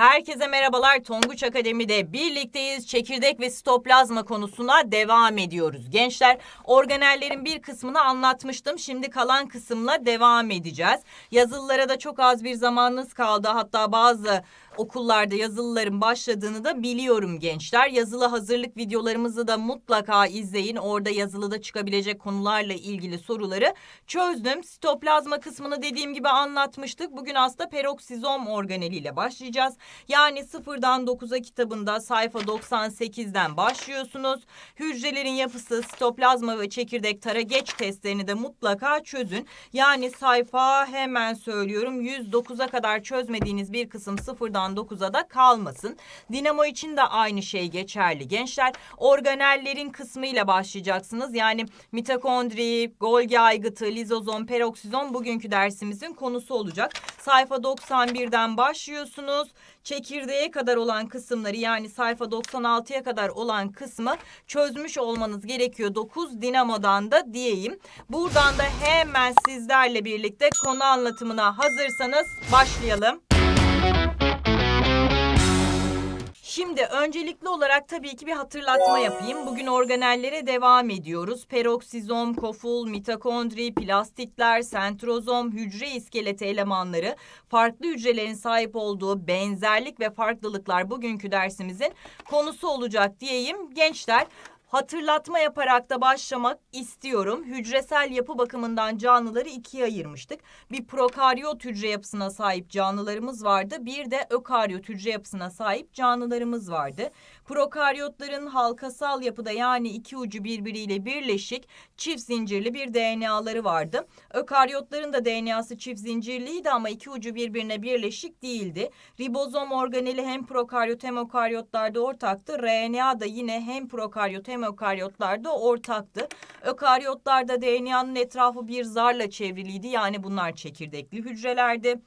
Herkese merhabalar. Tonguç Akademi'de birlikteyiz. Çekirdek ve sitoplazma konusuna devam ediyoruz. Gençler organellerin bir kısmını anlatmıştım. Şimdi kalan kısımla devam edeceğiz. Yazılılara da çok az bir zamanınız kaldı. Hatta bazı okullarda yazılıların başladığını da biliyorum gençler. Yazılı hazırlık videolarımızı da mutlaka izleyin. Orada yazılıda çıkabilecek konularla ilgili soruları çözdüm. Sitoplazma kısmını dediğim gibi anlatmıştık. Bugün aslında peroksizom organeliyle başlayacağız. Yani sıfırdan dokuza kitabında sayfa 98'den başlıyorsunuz. Hücrelerin yapısı, sitoplazma ve çekirdek tara geç testlerini de mutlaka çözün. Yani sayfa hemen söylüyorum 109'a kadar çözmediğiniz bir kısım sıfırdan 99'a da kalmasın. Dinamo için de aynı şey geçerli. Gençler organellerin kısmıyla başlayacaksınız. Yani mitokondri, Golgi aygıtı, lizozom, peroksizom bugünkü dersimizin konusu olacak. Sayfa 91'den başlıyorsunuz. Çekirdeğe kadar olan kısımları yani sayfa 96'ya kadar olan kısmı çözmüş olmanız gerekiyor. 9 dinamodan da diyeyim. Buradan da hemen sizlerle birlikte konu anlatımına hazırsanız başlayalım. Şimdi öncelikli olarak tabii ki bir hatırlatma yapayım. Bugün organellere devam ediyoruz. Peroksizom, koful, mitokondri, plastitler, sentrozom, hücre iskeleti elemanları, farklı hücrelerin sahip olduğu benzerlik ve farklılıklar bugünkü dersimizin konusu olacak diyeyim. Gençler Hatırlatma yaparak da başlamak istiyorum. Hücresel yapı bakımından canlıları ikiye ayırmıştık. Bir prokaryot hücre yapısına sahip canlılarımız vardı. Bir de ökaryot hücre yapısına sahip canlılarımız vardı. Prokaryotların halkasal yapıda yani iki ucu birbiriyle birleşik çift zincirli bir DNA'ları vardı. Ökaryotların da DNA'sı çift zincirliydi ama iki ucu birbirine birleşik değildi. Ribozom organeli hem prokaryot hem ökaryotlarda ortaktı. RNA da yine hem prokaryot hem ökaryotlarda ortaktı. Ökaryotlarda DNA'nın etrafı bir zarla çevriliydi yani bunlar çekirdekli hücrelerdi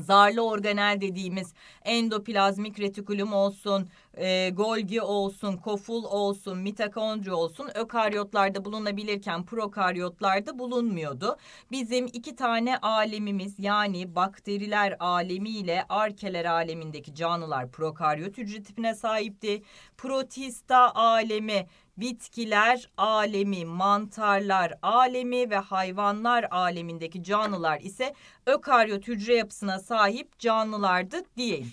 zarlı organel dediğimiz endoplazmik retikulum olsun, e, Golgi olsun, koful olsun, mitokondri olsun ökaryotlarda bulunabilirken prokaryotlarda bulunmuyordu. Bizim iki tane alemimiz yani bakteriler alemi ile arkeler alemindeki canlılar prokaryot hücre tipine sahipti. Protista alemi bitkiler alemi, mantarlar alemi ve hayvanlar alemindeki canlılar ise ökaryot hücre yapısına sahip canlılardı diyelim.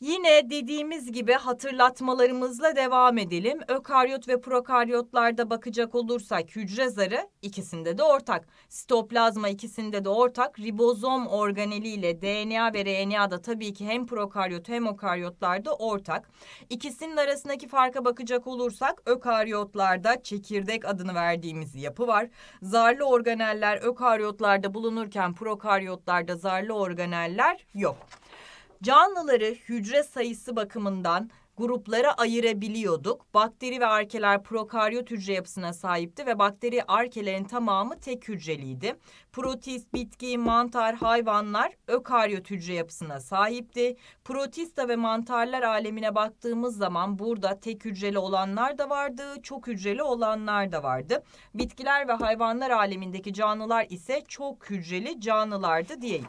Yine dediğimiz gibi hatırlatmalarımızla devam edelim. Ökaryot ve prokaryotlarda bakacak olursak hücre zarı ikisinde de ortak. Sitoplazma ikisinde de ortak. Ribozom organeliyle DNA ve RNA da tabii ki hem prokaryot hem okaryotlarda ortak. İkisinin arasındaki farka bakacak olursak ökaryotlarda çekirdek adını verdiğimiz yapı var. Zarlı organeller ökaryotlarda bulunurken prokaryotlarda zarlı organeller yok. Canlıları hücre sayısı bakımından gruplara ayırabiliyorduk. Bakteri ve arkeler prokaryot hücre yapısına sahipti ve bakteri arkelerin tamamı tek hücreliydi. Protist, bitki, mantar, hayvanlar ökaryot hücre yapısına sahipti. Protista ve mantarlar alemine baktığımız zaman burada tek hücreli olanlar da vardı, çok hücreli olanlar da vardı. Bitkiler ve hayvanlar alemindeki canlılar ise çok hücreli canlılardı diyeyim.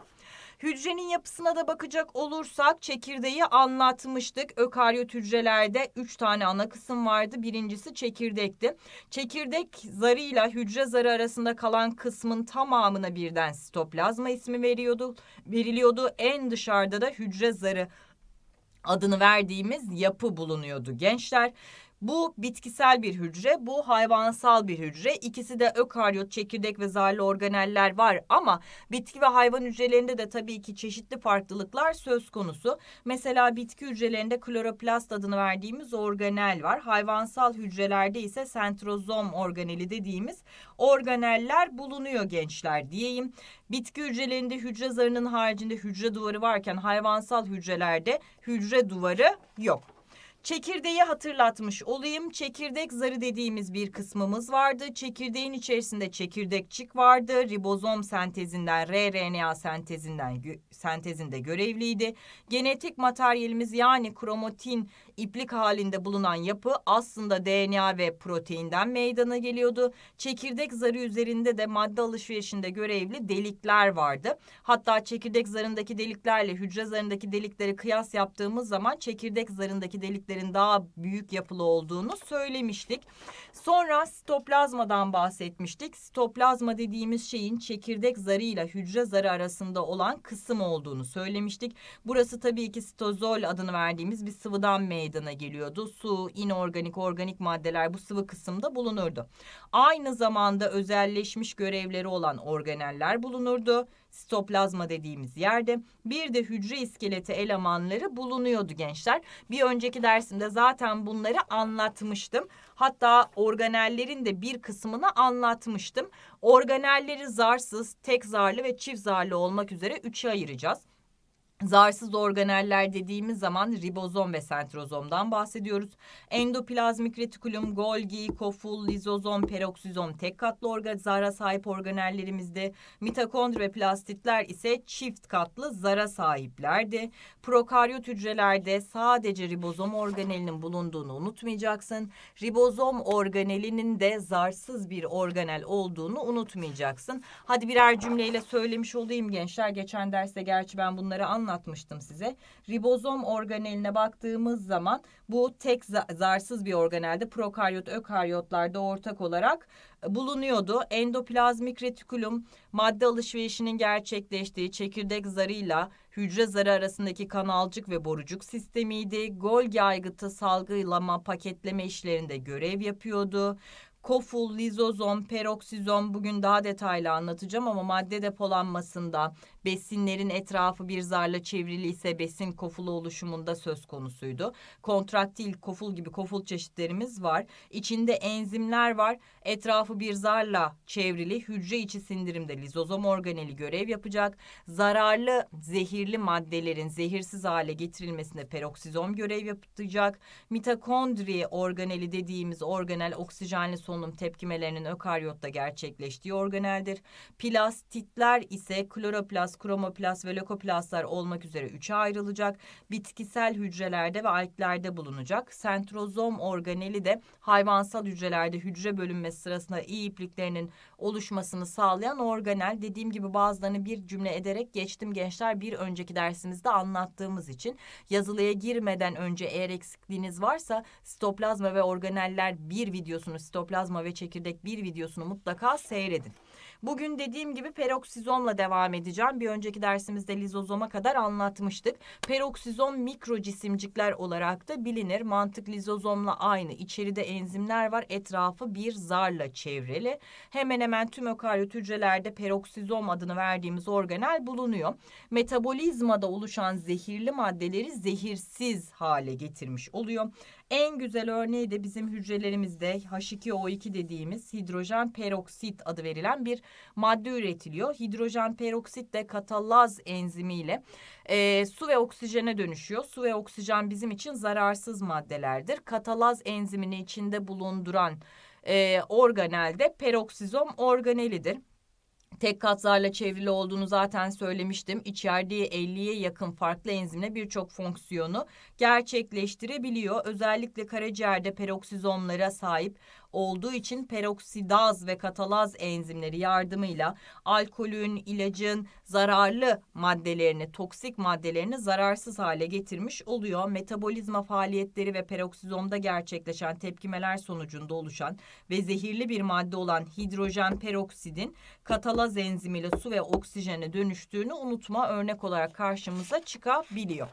Hücrenin yapısına da bakacak olursak çekirdeği anlatmıştık. Ökaryot hücrelerde 3 tane ana kısım vardı. Birincisi çekirdekti. Çekirdek zarıyla hücre zarı arasında kalan kısmın tamamına birden sitoplazma ismi veriyordu. Veriliyordu. En dışarıda da hücre zarı adını verdiğimiz yapı bulunuyordu gençler. Bu bitkisel bir hücre, bu hayvansal bir hücre. İkisi de ökaryot, çekirdek ve zarlı organeller var ama bitki ve hayvan hücrelerinde de tabii ki çeşitli farklılıklar söz konusu. Mesela bitki hücrelerinde kloroplast adını verdiğimiz organel var. Hayvansal hücrelerde ise sentrozom organeli dediğimiz organeller bulunuyor gençler diyeyim. Bitki hücrelerinde hücre zarının haricinde hücre duvarı varken hayvansal hücrelerde hücre duvarı yok. Çekirdeği hatırlatmış olayım. Çekirdek zarı dediğimiz bir kısmımız vardı. Çekirdeğin içerisinde çekirdekçik vardı. Ribozom sentezinden, rRNA sentezinden sentezinde görevliydi. Genetik materyalimiz yani kromatin İplik halinde bulunan yapı aslında DNA ve proteinden meydana geliyordu. Çekirdek zarı üzerinde de madde alışverişinde görevli delikler vardı. Hatta çekirdek zarındaki deliklerle hücre zarındaki delikleri kıyas yaptığımız zaman çekirdek zarındaki deliklerin daha büyük yapılı olduğunu söylemiştik. Sonra sitoplazmadan bahsetmiştik. Sitoplazma dediğimiz şeyin çekirdek zarıyla hücre zarı arasında olan kısım olduğunu söylemiştik. Burası tabii ki sitozol adını verdiğimiz bir sıvıdan meydana meydana geliyordu. Su, inorganik, organik maddeler bu sıvı kısımda bulunurdu. Aynı zamanda özelleşmiş görevleri olan organeller bulunurdu. Sitoplazma dediğimiz yerde bir de hücre iskeleti elemanları bulunuyordu gençler. Bir önceki dersimde zaten bunları anlatmıştım. Hatta organellerin de bir kısmını anlatmıştım. Organelleri zarsız, tek zarlı ve çift zarlı olmak üzere üçe ayıracağız. Zarsız organeller dediğimiz zaman ribozom ve sentrozomdan bahsediyoruz. Endoplazmik retikulum, Golgi, koful, lizozom, peroksizom tek katlı orga, zara sahip organellerimizde. Mitokondri ve plastitler ise çift katlı zara sahiplerdi. Prokaryot hücrelerde sadece ribozom organelinin bulunduğunu unutmayacaksın. Ribozom organelinin de zarsız bir organel olduğunu unutmayacaksın. Hadi birer cümleyle söylemiş olayım gençler. Geçen derste gerçi ben bunları anlattım anlatmıştım size. Ribozom organeline baktığımız zaman bu tek zarsız bir organelde prokaryot ökaryotlarda ortak olarak e, bulunuyordu. Endoplazmik retikulum madde alışverişinin gerçekleştiği çekirdek zarıyla hücre zarı arasındaki kanalcık ve borucuk sistemiydi. Golgi aygıtı salgılama paketleme işlerinde görev yapıyordu. Koful, lizozom, peroksizom bugün daha detaylı anlatacağım ama madde depolanmasında Besinlerin etrafı bir zarla çevriliyse besin kofulu oluşumunda söz konusuydu. Kontraktil koful gibi koful çeşitlerimiz var. İçinde enzimler var. Etrafı bir zarla çevrili hücre içi sindirimde lizozom organeli görev yapacak. Zararlı zehirli maddelerin zehirsiz hale getirilmesinde peroksizom görev yapacak. Mitokondri organeli dediğimiz organel oksijenli solunum tepkimelerinin ökaryotta gerçekleştiği organeldir. Plastitler ise kloroplast neoplast, kromoplast ve lökoplastlar olmak üzere üçe ayrılacak. Bitkisel hücrelerde ve alklerde bulunacak. Sentrozom organeli de hayvansal hücrelerde hücre bölünmesi sırasında iyi ipliklerinin oluşmasını sağlayan organel. Dediğim gibi bazılarını bir cümle ederek geçtim gençler bir önceki dersimizde anlattığımız için. Yazılıya girmeden önce eğer eksikliğiniz varsa sitoplazma ve organeller bir videosunu sitoplazma ve çekirdek bir videosunu mutlaka seyredin. Bugün dediğim gibi peroksizomla devam edeceğim. Bir önceki dersimizde lizozoma kadar anlatmıştık. Peroksizom mikro cisimcikler olarak da bilinir. Mantık lizozomla aynı. İçeride enzimler var. Etrafı bir zarla çevrili. Hemen hemen tüm ökaryot hücrelerde peroksizom adını verdiğimiz organel bulunuyor. Metabolizmada oluşan zehirli maddeleri zehirsiz hale getirmiş oluyor. En güzel örneği de bizim hücrelerimizde H2O2 dediğimiz hidrojen peroksit adı verilen bir madde üretiliyor. Hidrojen peroksit de katalaz enzimiyle e, su ve oksijene dönüşüyor. Su ve oksijen bizim için zararsız maddelerdir. Katalaz enzimini içinde bulunduran e, organelde peroksizom organelidir. Tek katlarla çevrili olduğunu zaten söylemiştim. İçerdiği 50'ye yakın farklı enzimle birçok fonksiyonu gerçekleştirebiliyor. Özellikle karaciğerde peroksizomlara sahip olduğu için peroksidaz ve katalaz enzimleri yardımıyla alkolün, ilacın zararlı maddelerini, toksik maddelerini zararsız hale getirmiş oluyor. Metabolizma faaliyetleri ve peroksizomda gerçekleşen tepkimeler sonucunda oluşan ve zehirli bir madde olan hidrojen peroksidin katalaz enzimiyle su ve oksijene dönüştüğünü unutma örnek olarak karşımıza çıkabiliyor.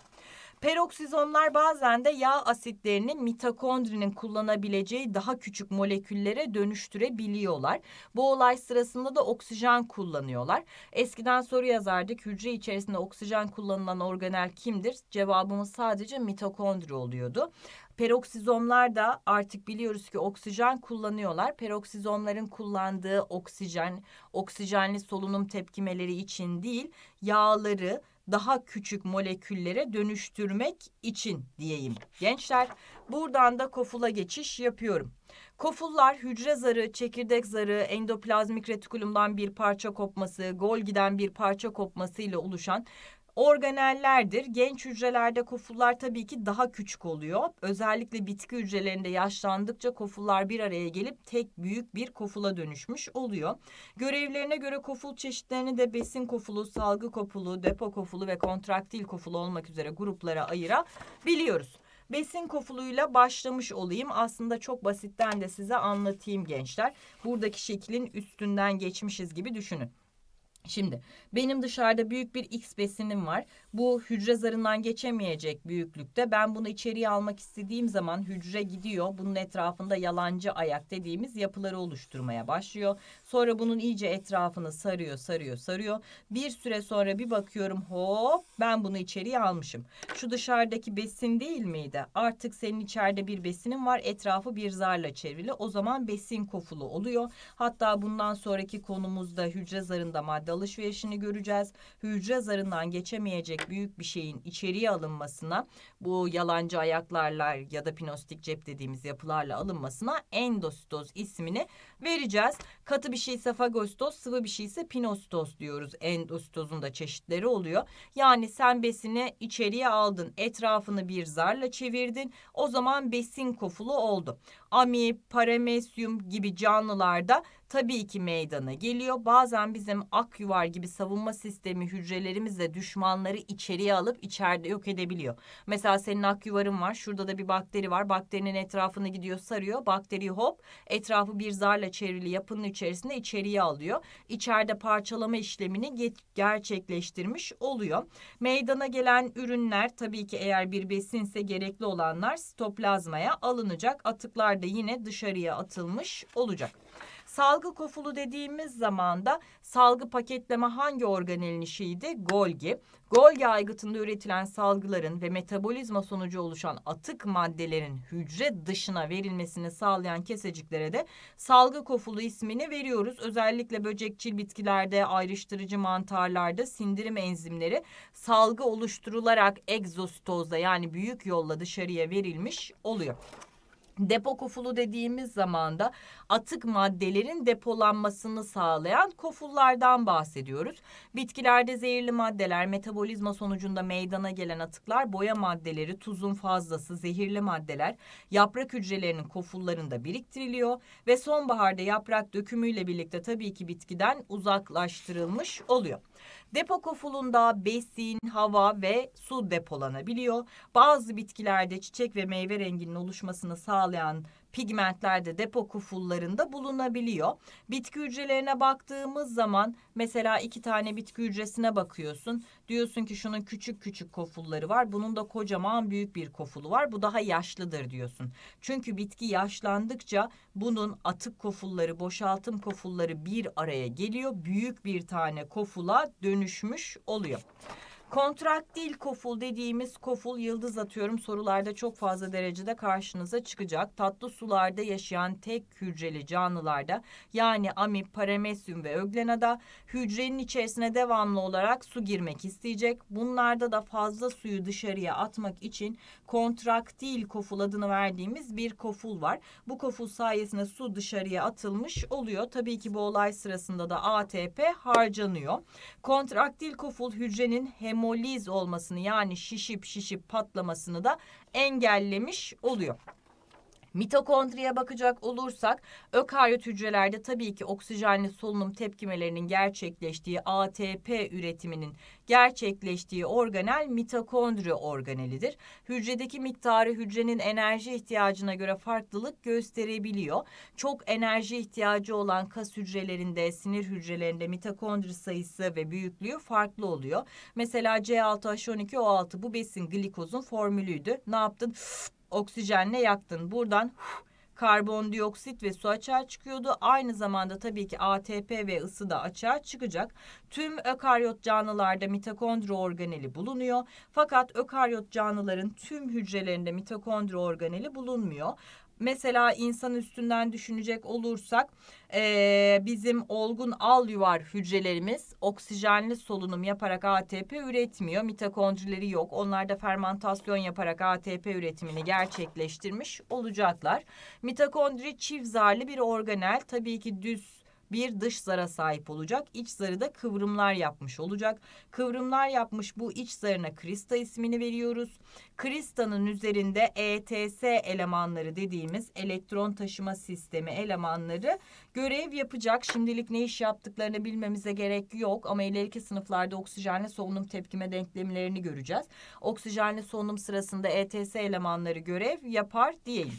Peroksizomlar bazen de yağ asitlerini mitokondrinin kullanabileceği daha küçük moleküllere dönüştürebiliyorlar. Bu olay sırasında da oksijen kullanıyorlar. Eskiden soru yazardık hücre içerisinde oksijen kullanılan organel kimdir? Cevabımız sadece mitokondri oluyordu. Peroksizomlar da artık biliyoruz ki oksijen kullanıyorlar. Peroksizomların kullandığı oksijen, oksijenli solunum tepkimeleri için değil, yağları, daha küçük moleküllere dönüştürmek için diyeyim. Gençler buradan da kofula geçiş yapıyorum. Kofullar hücre zarı, çekirdek zarı, endoplazmik retikulumdan bir parça kopması, Golgi'den bir parça kopmasıyla oluşan organellerdir. Genç hücrelerde kofullar tabii ki daha küçük oluyor. Özellikle bitki hücrelerinde yaşlandıkça kofullar bir araya gelip tek büyük bir kofula dönüşmüş oluyor. Görevlerine göre koful çeşitlerini de besin kofulu, salgı kofulu, depo kofulu ve kontraktil kofulu olmak üzere gruplara ayırabiliyoruz. Besin kofuluyla başlamış olayım. Aslında çok basitten de size anlatayım gençler. Buradaki şeklin üstünden geçmişiz gibi düşünün. Şimdi benim dışarıda büyük bir X besinim var. Bu hücre zarından geçemeyecek büyüklükte. Ben bunu içeriye almak istediğim zaman hücre gidiyor. Bunun etrafında yalancı ayak dediğimiz yapıları oluşturmaya başlıyor. Sonra bunun iyice etrafını sarıyor, sarıyor, sarıyor. Bir süre sonra bir bakıyorum hop ben bunu içeriye almışım. Şu dışarıdaki besin değil miydi? Artık senin içeride bir besinin var. Etrafı bir zarla çevrili. O zaman besin kofulu oluyor. Hatta bundan sonraki konumuzda hücre zarında madde alışverişini göreceğiz. Hücre zarından geçemeyecek büyük bir şeyin içeriye alınmasına bu yalancı ayaklarlar ya da pinostik cep dediğimiz yapılarla alınmasına endositoz ismini vereceğiz. Katı bir şeyse fagostoz, sıvı bir şeyse pinostoz diyoruz. Endositozun da çeşitleri oluyor. Yani sen besini içeriye aldın, etrafını bir zarla çevirdin. O zaman besin kofulu oldu. Amip, paramesyum gibi canlılarda tabii ki meydana geliyor. Bazen bizim ak yuvar gibi savunma sistemi hücrelerimizle düşmanları içeriye alıp içeride yok edebiliyor. Mesela senin ak yuvarın var. Şurada da bir bakteri var. Bakterinin etrafını gidiyor sarıyor. Bakteri hop etrafı bir zarla çevrili yapının içerisinde içeriye alıyor. İçeride parçalama işlemini gerçekleştirmiş oluyor. Meydana gelen ürünler tabii ki eğer bir besinse gerekli olanlar sitoplazmaya alınacak. Atıklar da yine dışarıya atılmış olacak. Salgı kofulu dediğimiz zaman da salgı paketleme hangi organelin işiydi? Golgi. Golgi aygıtında üretilen salgıların ve metabolizma sonucu oluşan atık maddelerin hücre dışına verilmesini sağlayan keseciklere de salgı kofulu ismini veriyoruz. Özellikle böcekçil bitkilerde, ayrıştırıcı mantarlarda sindirim enzimleri salgı oluşturularak egzostozda yani büyük yolla dışarıya verilmiş oluyor. Depo kofulu dediğimiz zaman da atık maddelerin depolanmasını sağlayan kofullardan bahsediyoruz. Bitkilerde zehirli maddeler, metabolizma sonucunda meydana gelen atıklar, boya maddeleri, tuzun fazlası, zehirli maddeler yaprak hücrelerinin kofullarında biriktiriliyor ve sonbaharda yaprak dökümüyle birlikte tabii ki bitkiden uzaklaştırılmış oluyor. Depo kofulunda besin, hava ve su depolanabiliyor. Bazı bitkilerde çiçek ve meyve renginin oluşmasını sağlayan pigmentlerde, depo kufullarında bulunabiliyor. Bitki hücrelerine baktığımız zaman mesela iki tane bitki hücresine bakıyorsun. Diyorsun ki şunun küçük küçük kofulları var. Bunun da kocaman büyük bir kofulu var. Bu daha yaşlıdır diyorsun. Çünkü bitki yaşlandıkça bunun atık kofulları, boşaltım kofulları bir araya geliyor. Büyük bir tane kofula dönüşmüş oluyor. Kontraktil koful dediğimiz koful yıldız atıyorum sorularda çok fazla derecede karşınıza çıkacak. Tatlı sularda yaşayan tek hücreli canlılarda yani amip, paramesyum ve öglenada hücrenin içerisine devamlı olarak su girmek isteyecek. Bunlarda da fazla suyu dışarıya atmak için kontraktil koful adını verdiğimiz bir koful var. Bu koful sayesinde su dışarıya atılmış oluyor. Tabii ki bu olay sırasında da ATP harcanıyor. Kontraktil koful hücrenin hem hemoliz olmasını yani şişip şişip patlamasını da engellemiş oluyor. Mitokondriye bakacak olursak ökaryot hücrelerde tabii ki oksijenli solunum tepkimelerinin gerçekleştiği ATP üretiminin gerçekleştiği organel mitokondri organelidir. Hücredeki miktarı hücrenin enerji ihtiyacına göre farklılık gösterebiliyor. Çok enerji ihtiyacı olan kas hücrelerinde, sinir hücrelerinde mitokondri sayısı ve büyüklüğü farklı oluyor. Mesela C6H12O6 bu besin glikozun formülüydü. Ne yaptın? oksijenle yaktın. Buradan karbondioksit ve su açığa çıkıyordu. Aynı zamanda tabii ki ATP ve ısı da açığa çıkacak. Tüm ökaryot canlılarda mitokondri organeli bulunuyor. Fakat ökaryot canlıların tüm hücrelerinde mitokondri organeli bulunmuyor mesela insan üstünden düşünecek olursak e, bizim olgun al yuvar hücrelerimiz oksijenli solunum yaparak ATP üretmiyor. Mitokondrileri yok. Onlar da fermentasyon yaparak ATP üretimini gerçekleştirmiş olacaklar. Mitokondri çift zarlı bir organel. Tabii ki düz bir dış zara sahip olacak. İç zarı da kıvrımlar yapmış olacak. Kıvrımlar yapmış bu iç zarına krista ismini veriyoruz. Kristanın üzerinde ETS elemanları dediğimiz elektron taşıma sistemi elemanları görev yapacak. Şimdilik ne iş yaptıklarını bilmemize gerek yok ama ileriki sınıflarda oksijenli solunum tepkime denklemlerini göreceğiz. Oksijenli solunum sırasında ETS elemanları görev yapar diyeyim.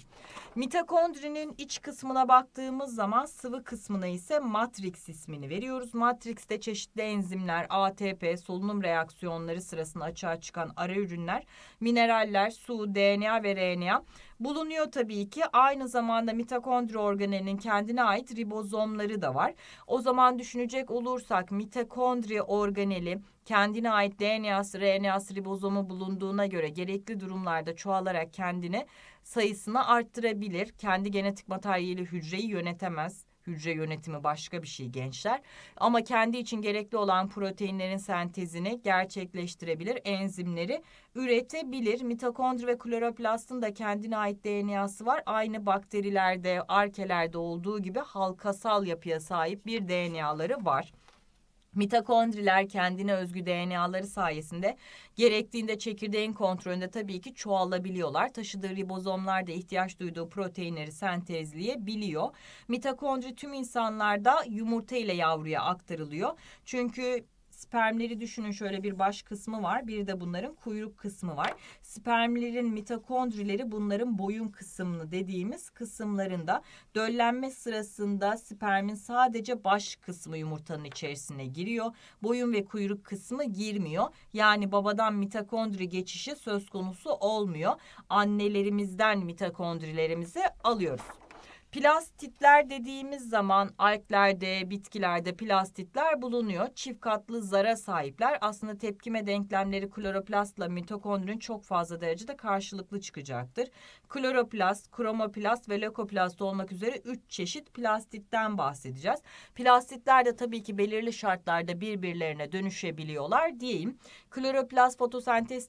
Mitokondrinin iç kısmına baktığımız zaman sıvı kısmına ise matrix ismini veriyoruz. Matrix'te çeşitli enzimler, ATP, solunum reaksiyonları sırasında açığa çıkan ara ürünler, mineraller, su, DNA ve RNA bulunuyor tabii ki. Aynı zamanda mitokondri organelinin kendine ait ribozomları da var. O zaman düşünecek olursak mitokondri organeli kendine ait DNA'sı, RNA'sı, ribozomu bulunduğuna göre gerekli durumlarda çoğalarak kendini sayısını arttırabilir. Kendi genetik materyali hücreyi yönetemez hücre yönetimi başka bir şey gençler. Ama kendi için gerekli olan proteinlerin sentezini gerçekleştirebilir, enzimleri üretebilir. Mitokondri ve kloroplastın da kendine ait DNA'sı var. Aynı bakterilerde, arkelerde olduğu gibi halkasal yapıya sahip bir DNA'ları var. Mitokondriler kendine özgü DNA'ları sayesinde gerektiğinde çekirdeğin kontrolünde tabii ki çoğalabiliyorlar. Taşıdığı ribozomlar da ihtiyaç duyduğu proteinleri sentezleyebiliyor. Mitokondri tüm insanlarda yumurta ile yavruya aktarılıyor. Çünkü spermleri düşünün şöyle bir baş kısmı var. Bir de bunların kuyruk kısmı var. Spermlerin mitokondrileri bunların boyun kısmını dediğimiz kısımlarında döllenme sırasında spermin sadece baş kısmı yumurtanın içerisine giriyor. Boyun ve kuyruk kısmı girmiyor. Yani babadan mitokondri geçişi söz konusu olmuyor. Annelerimizden mitokondrilerimizi alıyoruz. Plastitler dediğimiz zaman alklerde, bitkilerde plastitler bulunuyor. Çift katlı zara sahipler. Aslında tepkime denklemleri kloroplastla mitokondrin çok fazla derecede karşılıklı çıkacaktır. Kloroplast, kromoplast ve lökoplast olmak üzere 3 çeşit plastitten bahsedeceğiz. Plastitler de tabii ki belirli şartlarda birbirlerine dönüşebiliyorlar diyeyim. Kloroplast fotosentez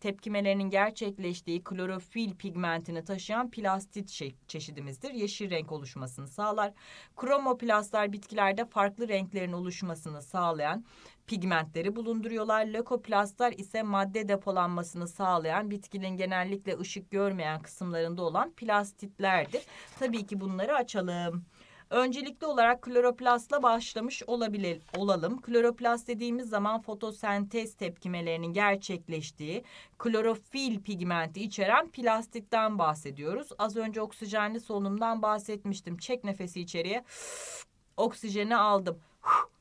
tepkimelerinin gerçekleştiği klorofil pigmentini taşıyan plastit çeşidimizdir yeşil renk oluşmasını sağlar. Kromoplastlar bitkilerde farklı renklerin oluşmasını sağlayan pigmentleri bulunduruyorlar. Lökoplastlar ise madde depolanmasını sağlayan bitkinin genellikle ışık görmeyen kısımlarında olan plastitlerdir. Tabii ki bunları açalım. Öncelikli olarak kloroplastla başlamış olabilir, olalım. Kloroplast dediğimiz zaman fotosentez tepkimelerinin gerçekleştiği klorofil pigmenti içeren plastikten bahsediyoruz. Az önce oksijenli solunumdan bahsetmiştim. Çek nefesi içeriye. Oksijeni aldım.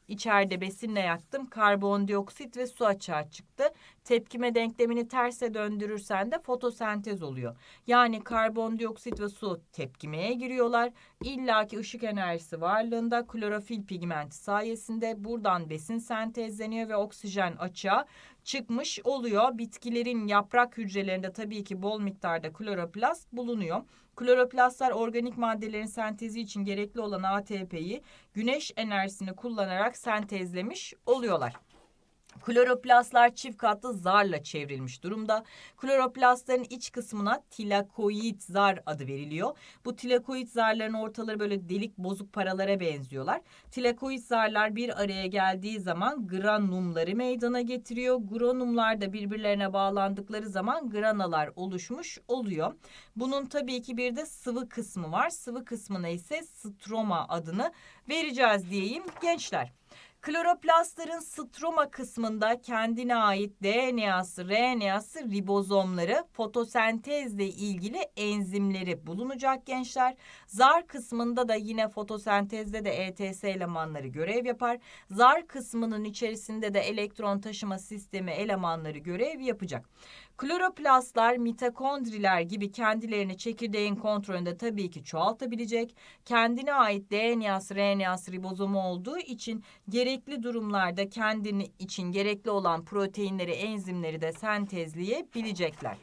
İçeride besinle yaktım. Karbondioksit ve su açığa çıktı. Tepkime denklemini terse döndürürsen de fotosentez oluyor. Yani karbondioksit ve su tepkimeye giriyorlar. İlla ışık enerjisi varlığında klorofil pigmenti sayesinde buradan besin sentezleniyor ve oksijen açığa çıkmış oluyor. Bitkilerin yaprak hücrelerinde tabii ki bol miktarda kloroplast bulunuyor. Kloroplastlar organik maddelerin sentezi için gerekli olan ATP'yi güneş enerjisini kullanarak sentezlemiş oluyorlar. Kloroplastlar çift katlı zarla çevrilmiş durumda. Kloroplastların iç kısmına tilakoid zar adı veriliyor. Bu tilakoid zarların ortaları böyle delik bozuk paralara benziyorlar. Tilakoid zarlar bir araya geldiği zaman granumları meydana getiriyor. Granumlar da birbirlerine bağlandıkları zaman granalar oluşmuş oluyor. Bunun tabii ki bir de sıvı kısmı var. Sıvı kısmına ise stroma adını vereceğiz diyeyim gençler. Kloroplastların stroma kısmında kendine ait DNA'sı, RNA'sı, ribozomları, fotosentezle ilgili enzimleri bulunacak gençler. Zar kısmında da yine fotosentezde de ETS elemanları görev yapar. Zar kısmının içerisinde de elektron taşıma sistemi elemanları görev yapacak. Kloroplastlar, mitokondriler gibi kendilerini çekirdeğin kontrolünde tabii ki çoğaltabilecek. Kendine ait DNA'sı, RNA'sı ribozomu olduğu için gerekli durumlarda kendini için gerekli olan proteinleri, enzimleri de sentezleyebilecekler.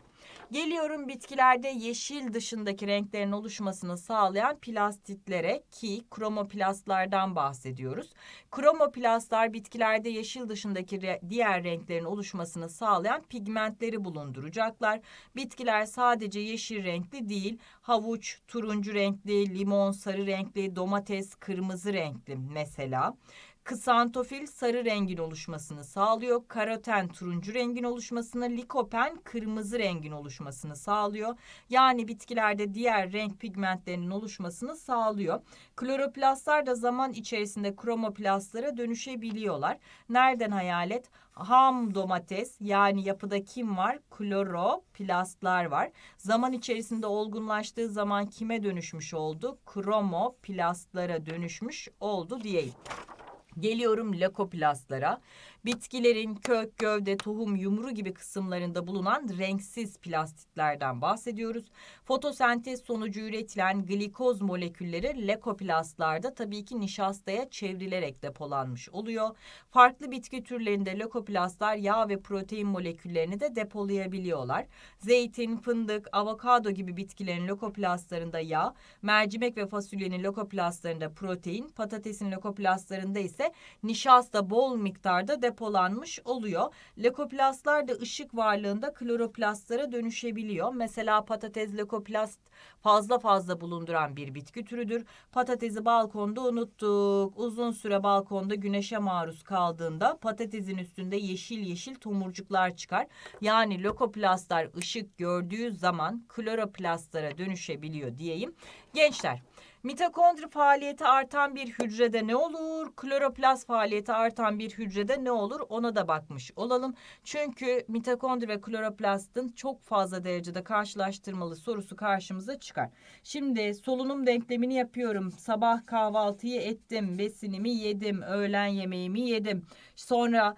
Geliyorum bitkilerde yeşil dışındaki renklerin oluşmasını sağlayan plastitlere ki kromoplastlardan bahsediyoruz. Kromoplastlar bitkilerde yeşil dışındaki re diğer renklerin oluşmasını sağlayan pigmentleri bulunduracaklar. Bitkiler sadece yeşil renkli değil, havuç, turuncu renkli, limon, sarı renkli, domates, kırmızı renkli mesela. Kısantofil sarı rengin oluşmasını sağlıyor. Karoten turuncu rengin oluşmasını, likopen kırmızı rengin oluşmasını sağlıyor. Yani bitkilerde diğer renk pigmentlerinin oluşmasını sağlıyor. Kloroplastlar da zaman içerisinde kromoplastlara dönüşebiliyorlar. Nereden hayal et? ham domates yani yapıda kim var? Kloroplastlar var. Zaman içerisinde olgunlaştığı zaman kime dönüşmüş oldu? Kromoplastlara dönüşmüş oldu diyelim. Geliyorum lakoplastlara. Bitkilerin kök, gövde, tohum, yumru gibi kısımlarında bulunan renksiz plastitlerden bahsediyoruz. Fotosentez sonucu üretilen glikoz molekülleri lekoplastlarda tabii ki nişastaya çevrilerek depolanmış oluyor. Farklı bitki türlerinde lekoplastlar yağ ve protein moleküllerini de depolayabiliyorlar. Zeytin, fındık, avokado gibi bitkilerin lekoplastlarında yağ, mercimek ve fasulyenin lekoplastlarında protein, patatesin lekoplastlarında ise nişasta bol miktarda depolanıyor depolanmış oluyor. Lekoplastlar da ışık varlığında kloroplastlara dönüşebiliyor. Mesela patates lekoplast fazla fazla bulunduran bir bitki türüdür. Patatesi balkonda unuttuk. Uzun süre balkonda güneşe maruz kaldığında patatesin üstünde yeşil yeşil tomurcuklar çıkar. Yani lekoplastlar ışık gördüğü zaman kloroplastlara dönüşebiliyor diyeyim. Gençler Mitokondri faaliyeti artan bir hücrede ne olur? Kloroplast faaliyeti artan bir hücrede ne olur? Ona da bakmış olalım. Çünkü mitokondri ve kloroplastın çok fazla derecede karşılaştırmalı sorusu karşımıza çıkar. Şimdi solunum denklemini yapıyorum. Sabah kahvaltıyı ettim, besinimi yedim, öğlen yemeğimi yedim. Sonra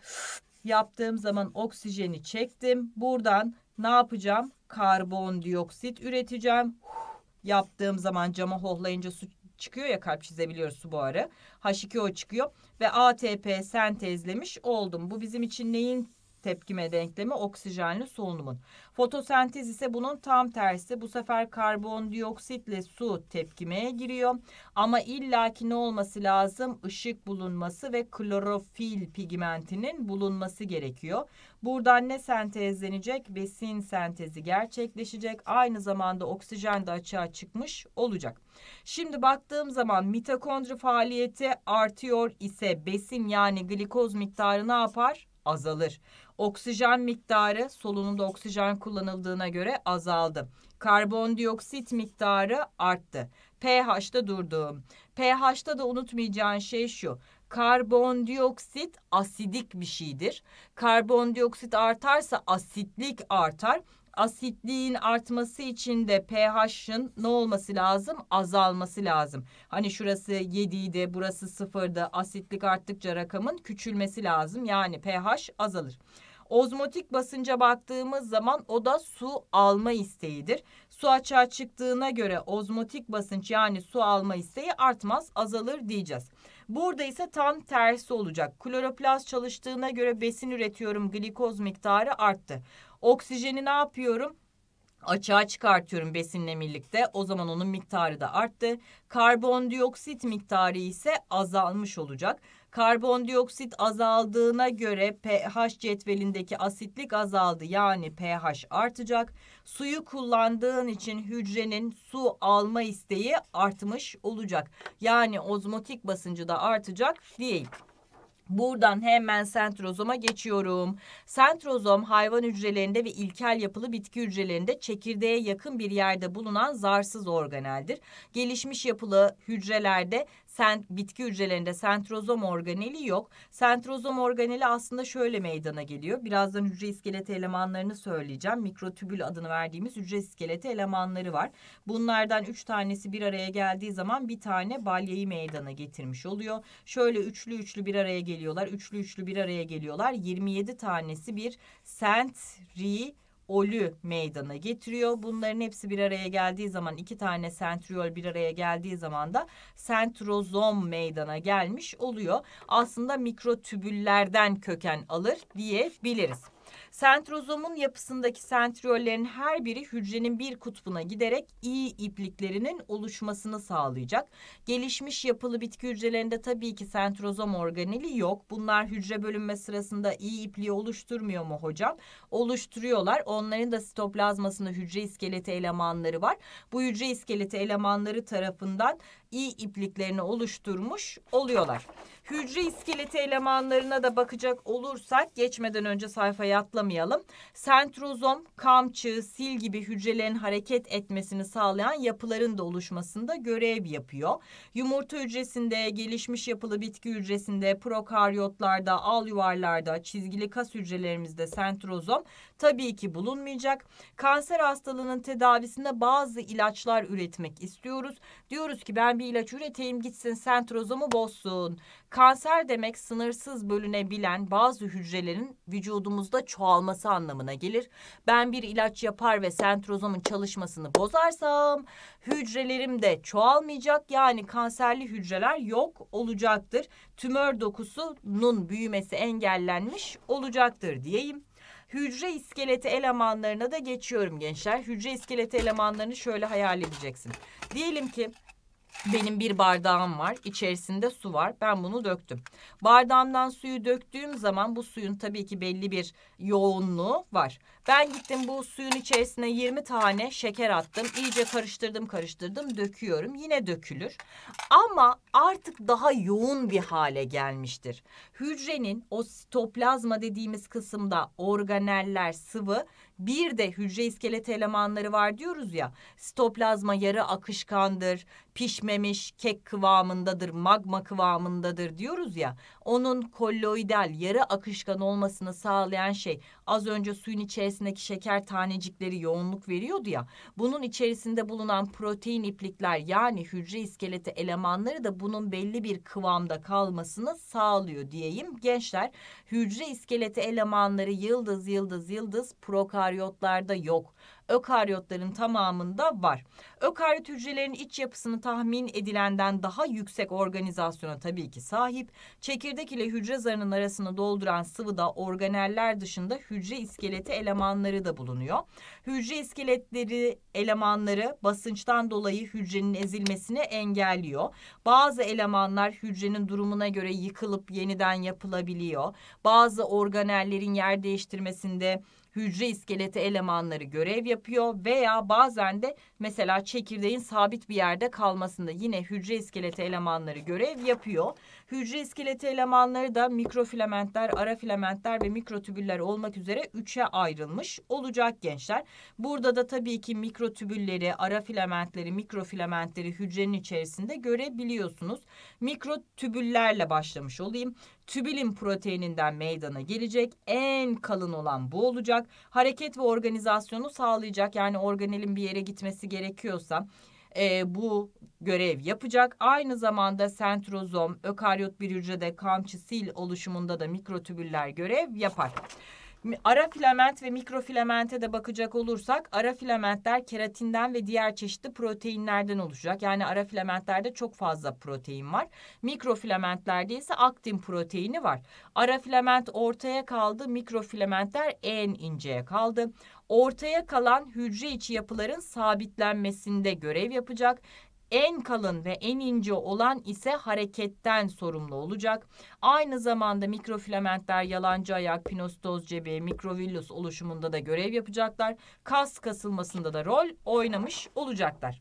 yaptığım zaman oksijeni çektim. Buradan ne yapacağım? Karbondioksit üreteceğim. Uf yaptığım zaman cama hohlayınca su çıkıyor ya kalp çizebiliyoruz su buharı. H2O çıkıyor ve ATP sentezlemiş oldum. Bu bizim için neyin tepkime denklemi oksijenli solunumun. Fotosentez ise bunun tam tersi. Bu sefer karbondioksitle su tepkimeye giriyor. Ama illaki ne olması lazım? Işık bulunması ve klorofil pigmentinin bulunması gerekiyor. Buradan ne sentezlenecek? Besin sentezi gerçekleşecek. Aynı zamanda oksijen de açığa çıkmış olacak. Şimdi baktığım zaman mitokondri faaliyeti artıyor ise besin yani glikoz miktarı ne yapar? azalır. Oksijen miktarı solunumda oksijen kullanıldığına göre azaldı. Karbondioksit miktarı arttı. pH'da durduğum. pH'da da unutmayacağın şey şu. Karbondioksit asidik bir şeydir. Karbondioksit artarsa asitlik artar asitliğin artması için de pH'ın ne olması lazım? Azalması lazım. Hani şurası 7 idi, burası 0'dı. Asitlik arttıkça rakamın küçülmesi lazım. Yani pH azalır. Ozmotik basınca baktığımız zaman o da su alma isteğidir. Su açığa çıktığına göre ozmotik basınç yani su alma isteği artmaz azalır diyeceğiz. Burada ise tam tersi olacak. Kloroplast çalıştığına göre besin üretiyorum glikoz miktarı arttı. Oksijeni ne yapıyorum? açığa çıkartıyorum besinle birlikte. O zaman onun miktarı da arttı. Karbondioksit miktarı ise azalmış olacak. Karbondioksit azaldığına göre pH cetvelindeki asitlik azaldı yani pH artacak. Suyu kullandığın için hücrenin su alma isteği artmış olacak. Yani ozmotik basıncı da artacak değil. Buradan hemen sentrozoma geçiyorum. Sentrozom hayvan hücrelerinde ve ilkel yapılı bitki hücrelerinde çekirdeğe yakın bir yerde bulunan zarsız organeldir. Gelişmiş yapılı hücrelerde sen, bitki hücrelerinde sentrozom organeli yok. Sentrozom organeli aslında şöyle meydana geliyor. Birazdan hücre iskeleti elemanlarını söyleyeceğim. Mikrotübül adını verdiğimiz hücre iskeleti elemanları var. Bunlardan üç tanesi bir araya geldiği zaman bir tane balyayı meydana getirmiş oluyor. Şöyle üçlü üçlü bir araya geliyorlar. Üçlü üçlü bir araya geliyorlar. 27 tanesi bir sentri olü meydana getiriyor. Bunların hepsi bir araya geldiği zaman iki tane sentriol bir araya geldiği zaman da sentrozom meydana gelmiş oluyor. Aslında mikrotübüllerden köken alır diyebiliriz. Sentrozomun yapısındaki sentriyollerin her biri hücrenin bir kutbuna giderek iyi ipliklerinin oluşmasını sağlayacak. Gelişmiş yapılı bitki hücrelerinde tabii ki sentrozom organeli yok. Bunlar hücre bölünme sırasında iyi ipliği oluşturmuyor mu hocam? Oluşturuyorlar. Onların da sitoplazmasında hücre iskeleti elemanları var. Bu hücre iskeleti elemanları tarafından iyi ipliklerini oluşturmuş oluyorlar. Hücre iskeleti elemanlarına da bakacak olursak geçmeden önce sayfayı atlamayalım. Sentrozom, kamçı, sil gibi hücrelerin hareket etmesini sağlayan yapıların da oluşmasında görev yapıyor. Yumurta hücresinde, gelişmiş yapılı bitki hücresinde, prokaryotlarda, al yuvarlarda, çizgili kas hücrelerimizde sentrozom, tabii ki bulunmayacak. Kanser hastalığının tedavisinde bazı ilaçlar üretmek istiyoruz. Diyoruz ki ben bir ilaç üreteyim gitsin sentrozomu bozsun. Kanser demek sınırsız bölünebilen bazı hücrelerin vücudumuzda çoğalması anlamına gelir. Ben bir ilaç yapar ve sentrozomun çalışmasını bozarsam hücrelerim de çoğalmayacak. Yani kanserli hücreler yok olacaktır. Tümör dokusunun büyümesi engellenmiş olacaktır diyeyim. Hücre iskeleti elemanlarına da geçiyorum gençler. Hücre iskeleti elemanlarını şöyle hayal edeceksin. Diyelim ki benim bir bardağım var. İçerisinde su var. Ben bunu döktüm. Bardağımdan suyu döktüğüm zaman bu suyun tabii ki belli bir yoğunluğu var. Ben gittim bu suyun içerisine 20 tane şeker attım. İyice karıştırdım karıştırdım döküyorum. Yine dökülür. Ama artık daha yoğun bir hale gelmiştir. Hücrenin o sitoplazma dediğimiz kısımda organeller sıvı bir de hücre iskelet elemanları var diyoruz ya. Sitoplazma yarı akışkandır, pişmemiş kek kıvamındadır, magma kıvamındadır diyoruz ya onun kolloidal yarı akışkan olmasını sağlayan şey az önce suyun içerisindeki şeker tanecikleri yoğunluk veriyordu ya. Bunun içerisinde bulunan protein iplikler yani hücre iskeleti elemanları da bunun belli bir kıvamda kalmasını sağlıyor diyeyim. Gençler hücre iskeleti elemanları yıldız yıldız yıldız prokaryotlarda yok ökaryotların tamamında var. Ökaryot hücrelerin iç yapısını tahmin edilenden daha yüksek organizasyona tabii ki sahip. Çekirdek ile hücre zarının arasını dolduran sıvıda organeller dışında hücre iskeleti elemanları da bulunuyor. Hücre iskeletleri elemanları basınçtan dolayı hücrenin ezilmesini engelliyor. Bazı elemanlar hücrenin durumuna göre yıkılıp yeniden yapılabiliyor. Bazı organellerin yer değiştirmesinde hücre iskeleti elemanları görev yapıyor veya bazen de Mesela çekirdeğin sabit bir yerde kalmasında yine hücre iskeleti elemanları görev yapıyor. Hücre iskeleti elemanları da mikrofilamentler, ara filamentler ve mikrotübüller olmak üzere üçe ayrılmış olacak gençler. Burada da tabii ki mikrotübülleri, ara filamentleri, mikrofilamentleri hücrenin içerisinde görebiliyorsunuz. Mikrotübüllerle başlamış olayım. Tübülin proteininden meydana gelecek. En kalın olan bu olacak. Hareket ve organizasyonu sağlayacak. Yani organelin bir yere gitmesi gerekiyorsa e, bu görev yapacak. Aynı zamanda sentrozom, ökaryot bir hücrede kamçısil oluşumunda da mikrotübüller görev yapar. Ara filament ve mikrofilamente de bakacak olursak ara filamentler keratinden ve diğer çeşitli proteinlerden oluşacak. Yani ara filamentlerde çok fazla protein var. Mikrofilamentlerde ise aktin proteini var. Ara filament ortaya kaldı, mikrofilamentler en inceye kaldı ortaya kalan hücre içi yapıların sabitlenmesinde görev yapacak. En kalın ve en ince olan ise hareketten sorumlu olacak. Aynı zamanda mikrofilamentler yalancı ayak, pinostoz cebe, mikrovillus oluşumunda da görev yapacaklar. Kas kasılmasında da rol oynamış olacaklar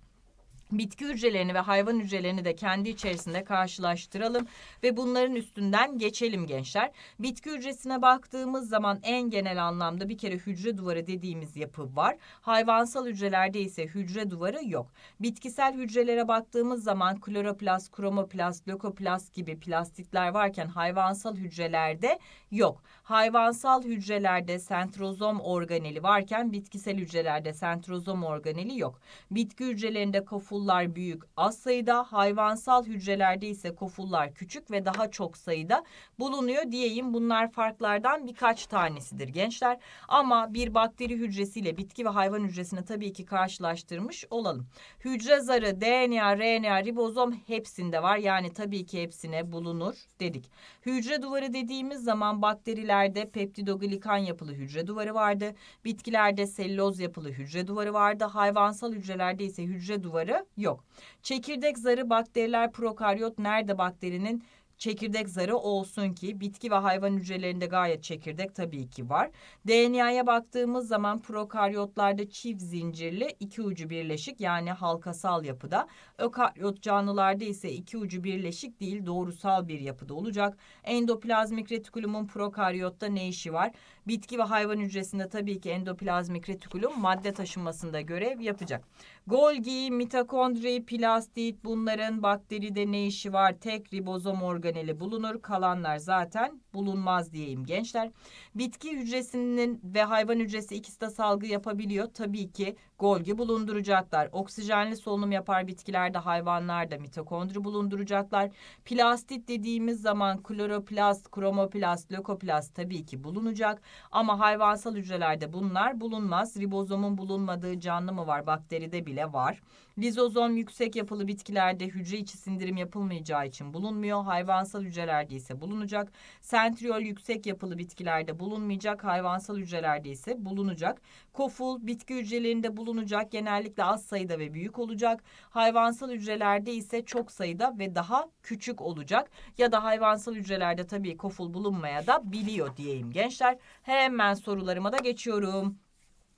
bitki hücrelerini ve hayvan hücrelerini de kendi içerisinde karşılaştıralım ve bunların üstünden geçelim gençler. Bitki hücresine baktığımız zaman en genel anlamda bir kere hücre duvarı dediğimiz yapı var. Hayvansal hücrelerde ise hücre duvarı yok. Bitkisel hücrelere baktığımız zaman kloroplast, kromoplast, lökoplast gibi plastitler varken hayvansal hücrelerde yok. Hayvansal hücrelerde sentrozom organeli varken bitkisel hücrelerde sentrozom organeli yok. Bitki hücrelerinde kofullar büyük az sayıda, hayvansal hücrelerde ise kofullar küçük ve daha çok sayıda bulunuyor diyeyim. Bunlar farklardan birkaç tanesidir gençler. Ama bir bakteri hücresiyle bitki ve hayvan hücresini tabii ki karşılaştırmış olalım. Hücre zarı, DNA, RNA, ribozom hepsinde var. Yani tabii ki hepsine bulunur dedik. Hücre duvarı dediğimiz zaman bakteriler bitkilerde peptidoglikan yapılı hücre duvarı vardı. Bitkilerde selüloz yapılı hücre duvarı vardı. Hayvansal hücrelerde ise hücre duvarı yok. Çekirdek zarı bakteriler prokaryot nerede bakterinin çekirdek zarı olsun ki bitki ve hayvan hücrelerinde gayet çekirdek tabii ki var. DNA'ya baktığımız zaman prokaryotlarda çift zincirli iki ucu birleşik yani halkasal yapıda. Ökaryot canlılarda ise iki ucu birleşik değil doğrusal bir yapıda olacak. Endoplazmik retikulumun prokaryotta ne işi var? Bitki ve hayvan hücresinde tabii ki endoplazmik retikulum madde taşınmasında görev yapacak. Golgi, mitokondri, plastit bunların bakteride ne işi var? Tek ribozom organeli bulunur. Kalanlar zaten bulunmaz diyeyim gençler. Bitki hücresinin ve hayvan hücresi ikisi de salgı yapabiliyor. Tabii ki Golgi bulunduracaklar. Oksijenli solunum yapar bitkilerde, hayvanlarda mitokondri bulunduracaklar. Plastit dediğimiz zaman kloroplast, kromoplast, lökoplast tabii ki bulunacak. Ama hayvansal hücrelerde bunlar bulunmaz. Ribozomun bulunmadığı canlı mı var? Bakteride bile var. Lizozom yüksek yapılı bitkilerde hücre içi sindirim yapılmayacağı için bulunmuyor. Hayvansal hücrelerde ise bulunacak. Sentriol yüksek yapılı bitkilerde bulunmayacak. Hayvansal hücrelerde ise bulunacak. Koful bitki hücrelerinde bulunacak bulunacak. Genellikle az sayıda ve büyük olacak. Hayvansal hücrelerde ise çok sayıda ve daha küçük olacak. Ya da hayvansal hücrelerde tabii koful bulunmaya da biliyor diyeyim gençler. Hemen sorularıma da geçiyorum.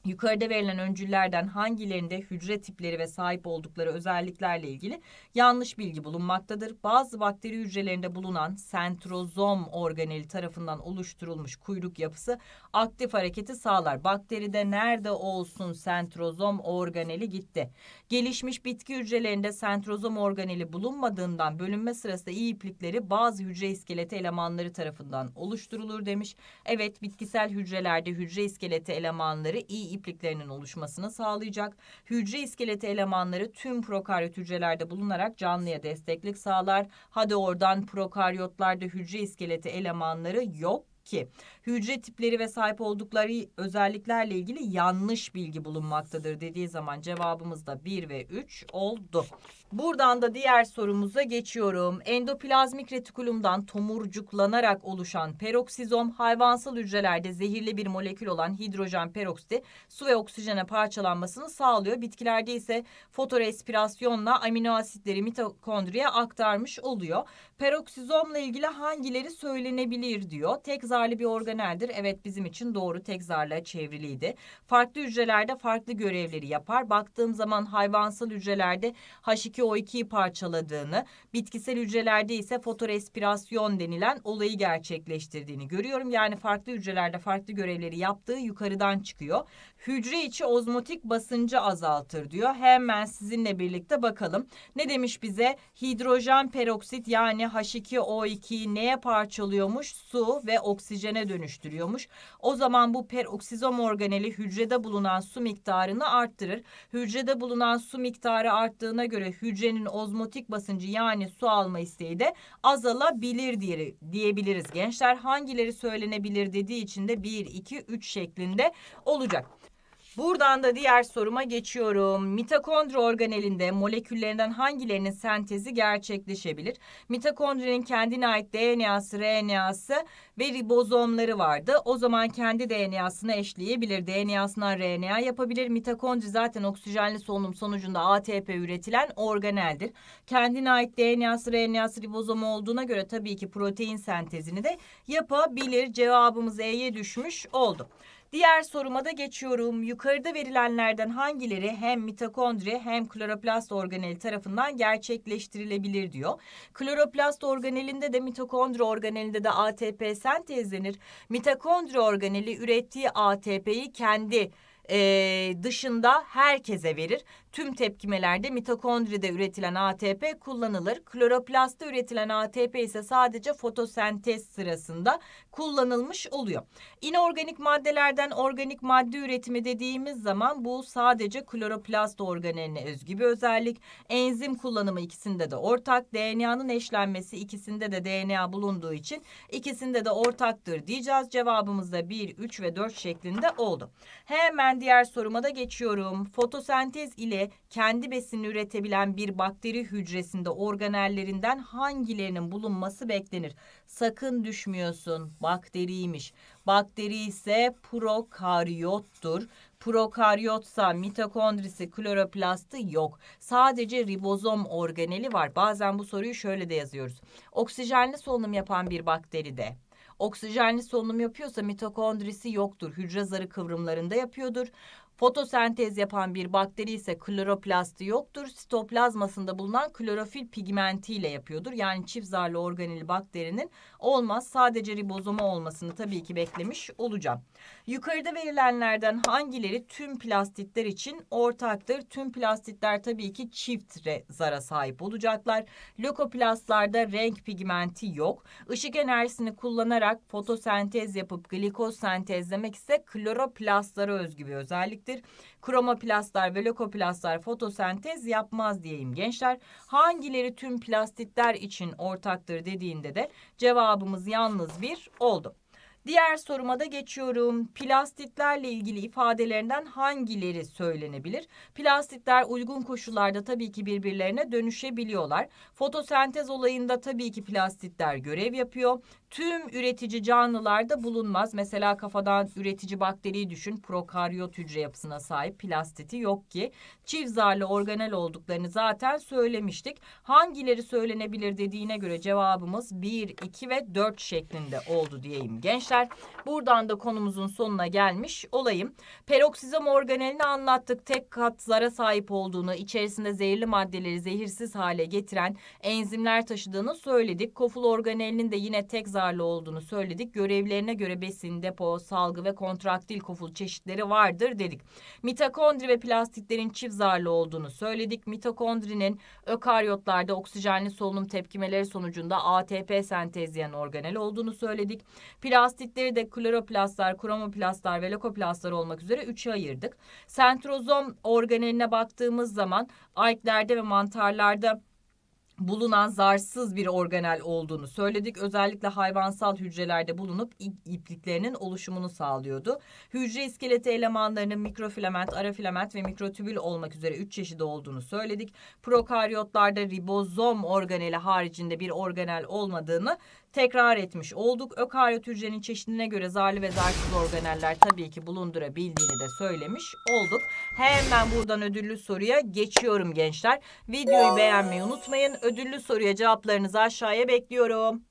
Yukarıda verilen öncüllerden hangilerinde hücre tipleri ve sahip oldukları özelliklerle ilgili yanlış bilgi bulunmaktadır. Bazı bakteri hücrelerinde bulunan sentrozom organeli tarafından oluşturulmuş kuyruk yapısı aktif hareketi sağlar. Bakteride nerede olsun sentrozom organeli gitti. Gelişmiş bitki hücrelerinde sentrozom organeli bulunmadığından bölünme sırasında iyi iplikleri bazı hücre iskeleti elemanları tarafından oluşturulur demiş. Evet bitkisel hücrelerde hücre iskeleti elemanları iyi ipliklerinin oluşmasını sağlayacak. Hücre iskeleti elemanları tüm prokaryot hücrelerde bulunarak canlıya desteklik sağlar. Hadi oradan prokaryotlarda hücre iskeleti elemanları yok ki hücre tipleri ve sahip oldukları özelliklerle ilgili yanlış bilgi bulunmaktadır dediği zaman cevabımız da 1 ve 3 oldu. Buradan da diğer sorumuza geçiyorum. Endoplazmik retikulumdan tomurcuklanarak oluşan peroksizom hayvansal hücrelerde zehirli bir molekül olan hidrojen peroksiti su ve oksijene parçalanmasını sağlıyor. Bitkilerde ise fotorespirasyonla amino asitleri mitokondriye aktarmış oluyor. Peroksizomla ilgili hangileri söylenebilir diyor. Tek zarlı bir organeldir. Evet bizim için doğru tek zarlı çevriliydi. Farklı hücrelerde farklı görevleri yapar. Baktığım zaman hayvansal hücrelerde haşik 2 o ikiyi parçaladığını, bitkisel hücrelerde ise fotorespirasyon denilen olayı gerçekleştirdiğini görüyorum. Yani farklı hücrelerde farklı görevleri yaptığı yukarıdan çıkıyor hücre içi ozmotik basıncı azaltır diyor. Hemen sizinle birlikte bakalım. Ne demiş bize? Hidrojen peroksit yani H2O2'yi neye parçalıyormuş? Su ve oksijene dönüştürüyormuş. O zaman bu peroksizom organeli hücrede bulunan su miktarını arttırır. Hücrede bulunan su miktarı arttığına göre hücrenin ozmotik basıncı yani su alma isteği de azalabilir diye, diyebiliriz. Gençler hangileri söylenebilir dediği için de 1, 2, 3 şeklinde olacak. Buradan da diğer soruma geçiyorum. Mitokondri organelinde moleküllerinden hangilerinin sentezi gerçekleşebilir? Mitokondrinin kendine ait DNA'sı, RNA'sı ve ribozomları vardı. O zaman kendi DNA'sını eşleyebilir. DNA'sından RNA yapabilir. Mitokondri zaten oksijenli solunum sonucunda ATP üretilen organeldir. Kendine ait DNA'sı, RNA'sı ribozomu olduğuna göre tabii ki protein sentezini de yapabilir. Cevabımız E'ye düşmüş oldu. Diğer soruma da geçiyorum. Yukarıda verilenlerden hangileri hem mitokondri hem kloroplast organeli tarafından gerçekleştirilebilir diyor. Kloroplast organelinde de mitokondri organelinde de ATP sentezlenir. Mitokondri organeli ürettiği ATP'yi kendi e, dışında herkese verir. Tüm tepkimelerde mitokondride üretilen ATP kullanılır. Kloroplastta üretilen ATP ise sadece fotosentez sırasında kullanılmış oluyor. İnorganik maddelerden organik madde üretimi dediğimiz zaman bu sadece kloroplast organeline özgü bir özellik. Enzim kullanımı ikisinde de ortak. DNA'nın eşlenmesi ikisinde de DNA bulunduğu için ikisinde de ortaktır diyeceğiz. Cevabımız da 1, 3 ve 4 şeklinde oldu. Hemen diğer soruma da geçiyorum. Fotosentez ile kendi besini üretebilen bir bakteri hücresinde organellerinden hangilerinin bulunması beklenir? Sakın düşmüyorsun. Bakteriymiş. Bakteri ise prokaryottur. Prokaryotsa mitokondrisi, kloroplastı yok. Sadece ribozom organeli var. Bazen bu soruyu şöyle de yazıyoruz. Oksijenli solunum yapan bir bakteride oksijenli solunum yapıyorsa mitokondrisi yoktur. Hücre zarı kıvrımlarında yapıyordur. Fotosentez yapan bir bakteri ise kloroplastı yoktur. Sitoplazmasında bulunan klorofil pigmenti ile yapıyordur. Yani çift zarlı organeli bakterinin olmaz. Sadece ribozoma olmasını tabii ki beklemiş olacağım. Yukarıda verilenlerden hangileri tüm plastitler için ortaktır? Tüm plastitler tabii ki çift re zara sahip olacaklar. Lökoplastlarda renk pigmenti yok. Işık enerjisini kullanarak fotosentez yapıp glikoz sentezlemek ise kloroplastlara özgü bir özelliktir. Kromoplastlar ve lökoplastlar fotosentez yapmaz diyeyim gençler. Hangileri tüm plastitler için ortaktır dediğinde de cevap cevabımız yalnız bir oldu. Diğer soruma da geçiyorum. Plastitlerle ilgili ifadelerinden hangileri söylenebilir? Plastitler uygun koşullarda tabii ki birbirlerine dönüşebiliyorlar. Fotosentez olayında tabii ki plastitler görev yapıyor. Tüm üretici canlılarda bulunmaz. Mesela kafadan üretici bakteriyi düşün. Prokaryot hücre yapısına sahip plastiti yok ki. Çift organel olduklarını zaten söylemiştik. Hangileri söylenebilir dediğine göre cevabımız 1, 2 ve 4 şeklinde oldu diyeyim gençler arkadaşlar. Buradan da konumuzun sonuna gelmiş olayım. Peroksizom organelini anlattık. Tek kat zara sahip olduğunu, içerisinde zehirli maddeleri zehirsiz hale getiren enzimler taşıdığını söyledik. Koful organelinin de yine tek zarlı olduğunu söyledik. Görevlerine göre besin, depo, salgı ve kontraktil koful çeşitleri vardır dedik. Mitokondri ve plastitlerin çift zarlı olduğunu söyledik. Mitokondrinin ökaryotlarda oksijenli solunum tepkimeleri sonucunda ATP sentezleyen organel olduğunu söyledik. Plastik plastitleri de kloroplastlar, kromoplastlar ve lokoplastlar olmak üzere üçe ayırdık. Sentrozom organeline baktığımız zaman ayıklerde ve mantarlarda bulunan zarsız bir organel olduğunu söyledik. Özellikle hayvansal hücrelerde bulunup ipliklerinin oluşumunu sağlıyordu. Hücre iskeleti elemanlarının mikrofilament, arafilament ve mikrotübül olmak üzere üç çeşidi olduğunu söyledik. Prokaryotlarda ribozom organeli haricinde bir organel olmadığını tekrar etmiş olduk. Ökaryot hücrenin çeşidine göre zarlı ve zarsız organeller tabii ki bulundurabildiğini de söylemiş olduk. Hemen buradan ödüllü soruya geçiyorum gençler. Videoyu beğenmeyi unutmayın. Ödüllü soruya cevaplarınızı aşağıya bekliyorum.